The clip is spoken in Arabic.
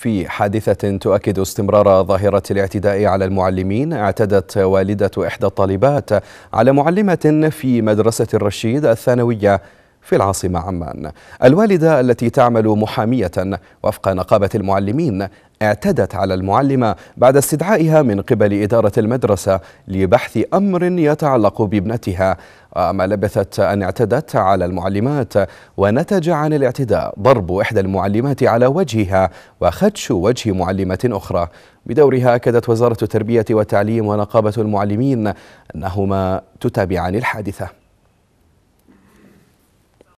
في حادثة تؤكد استمرار ظاهرة الاعتداء على المعلمين اعتدت والدة إحدى الطالبات على معلمة في مدرسة الرشيد الثانوية في العاصمة عمان الوالدة التي تعمل محامية وفق نقابة المعلمين اعتدت على المعلمة بعد استدعائها من قبل إدارة المدرسة لبحث أمر يتعلق بابنتها ما لبثت أن اعتدت على المعلمات ونتج عن الاعتداء ضرب إحدى المعلمات على وجهها وخدش وجه معلمة أخرى بدورها أكدت وزارة التربية والتعليم ونقابة المعلمين أنهما تتابعان الحادثة